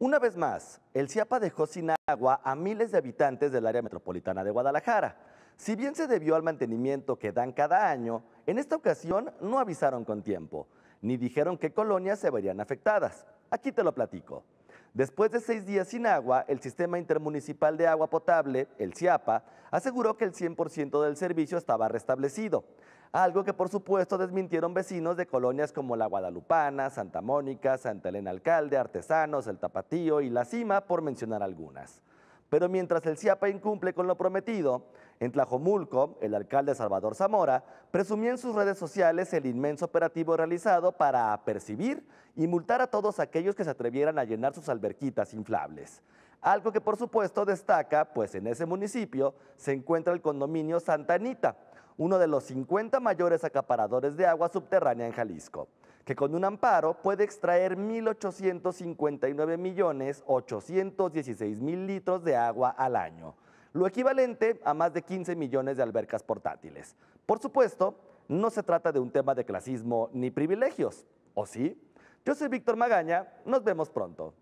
Una vez más, el CIAPA dejó sin agua a miles de habitantes del área metropolitana de Guadalajara. Si bien se debió al mantenimiento que dan cada año, en esta ocasión no avisaron con tiempo, ni dijeron qué colonias se verían afectadas. Aquí te lo platico. Después de seis días sin agua, el Sistema Intermunicipal de Agua Potable, el CIAPA, aseguró que el 100% del servicio estaba restablecido algo que por supuesto desmintieron vecinos de colonias como la Guadalupana, Santa Mónica, Santa Elena Alcalde, Artesanos, El Tapatío y La Cima, por mencionar algunas. Pero mientras el CIAPA incumple con lo prometido, en Tlajomulco, el alcalde Salvador Zamora presumía en sus redes sociales el inmenso operativo realizado para apercibir y multar a todos aquellos que se atrevieran a llenar sus alberquitas inflables. Algo que por supuesto destaca, pues en ese municipio se encuentra el condominio Santa Anita, uno de los 50 mayores acaparadores de agua subterránea en Jalisco, que con un amparo puede extraer 1.859.816.000 litros de agua al año, lo equivalente a más de 15 millones de albercas portátiles. Por supuesto, no se trata de un tema de clasismo ni privilegios, ¿o sí? Yo soy Víctor Magaña, nos vemos pronto.